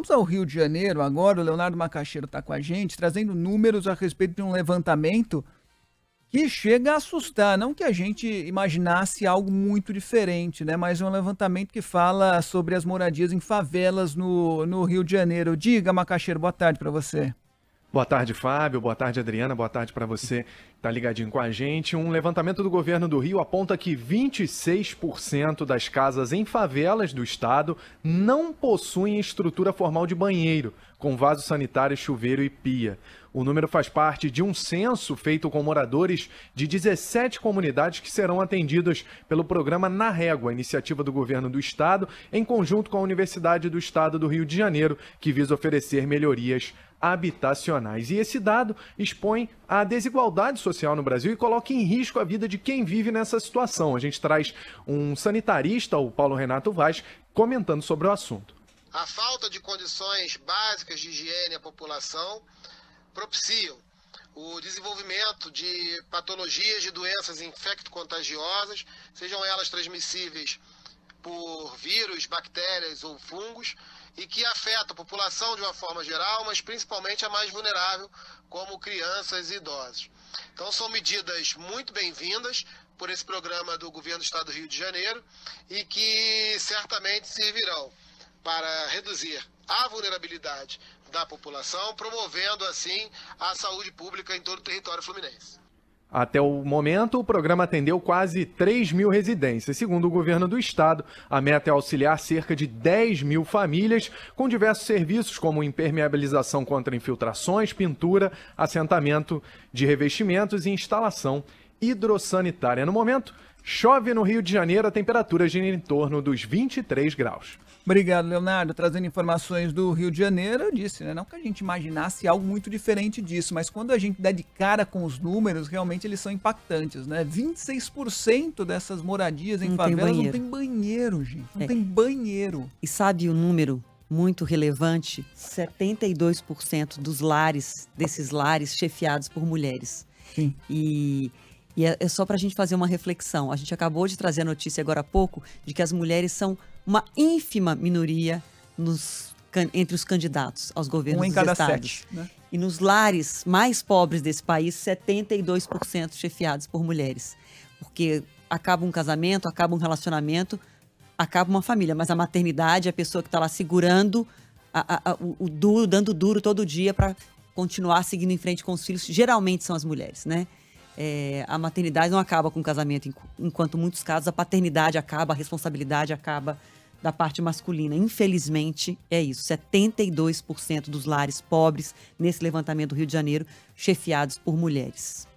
Vamos ao Rio de Janeiro agora. O Leonardo Macaxeiro está com a gente, trazendo números a respeito de um levantamento que chega a assustar. Não que a gente imaginasse algo muito diferente, né? Mas é um levantamento que fala sobre as moradias em favelas no, no Rio de Janeiro. Diga, Macaxeiro, boa tarde para você. Boa tarde, Fábio. Boa tarde, Adriana. Boa tarde para você que tá ligadinho com a gente. Um levantamento do governo do Rio aponta que 26% das casas em favelas do estado não possuem estrutura formal de banheiro, com vaso sanitário, chuveiro e pia. O número faz parte de um censo feito com moradores de 17 comunidades que serão atendidas pelo programa Na Régua, iniciativa do governo do estado, em conjunto com a Universidade do Estado do Rio de Janeiro, que visa oferecer melhorias habitacionais. E esse dado expõe a desigualdade social no Brasil e coloca em risco a vida de quem vive nessa situação. A gente traz um sanitarista, o Paulo Renato Vaz, comentando sobre o assunto. A falta de condições básicas de higiene à população propicia o desenvolvimento de patologias de doenças infecto-contagiosas, sejam elas transmissíveis por vírus, bactérias ou fungos, e que afeta a população de uma forma geral, mas principalmente a mais vulnerável, como crianças e idosos. Então, são medidas muito bem-vindas por esse programa do governo do Estado do Rio de Janeiro e que certamente servirão para reduzir a vulnerabilidade da população, promovendo assim a saúde pública em todo o território fluminense. Até o momento, o programa atendeu quase 3 mil residências. Segundo o governo do estado, a meta é auxiliar cerca de 10 mil famílias com diversos serviços, como impermeabilização contra infiltrações, pintura, assentamento de revestimentos e instalação hidrossanitária. No momento, Chove no Rio de Janeiro, a temperatura gira em torno dos 23 graus. Obrigado, Leonardo. Trazendo informações do Rio de Janeiro, eu disse, né? Não que a gente imaginasse algo muito diferente disso, mas quando a gente dá de cara com os números, realmente eles são impactantes, né? 26% dessas moradias em não favelas tem não tem banheiro, gente. Não é. tem banheiro. E sabe o número muito relevante? 72% dos lares, desses lares chefiados por mulheres. Sim. E e é, é só para a gente fazer uma reflexão. A gente acabou de trazer a notícia agora há pouco de que as mulheres são uma ínfima minoria nos, entre os candidatos aos governos um em dos cada estados. Sete, né? E nos lares mais pobres desse país, 72% chefiados por mulheres. Porque acaba um casamento, acaba um relacionamento, acaba uma família, mas a maternidade é a pessoa que está lá segurando a, a, o, o, duro, dando duro todo dia para continuar seguindo em frente com os filhos, geralmente são as mulheres, né? É, a maternidade não acaba com o casamento, enquanto em muitos casos a paternidade acaba, a responsabilidade acaba da parte masculina. Infelizmente, é isso. 72% dos lares pobres nesse levantamento do Rio de Janeiro chefiados por mulheres.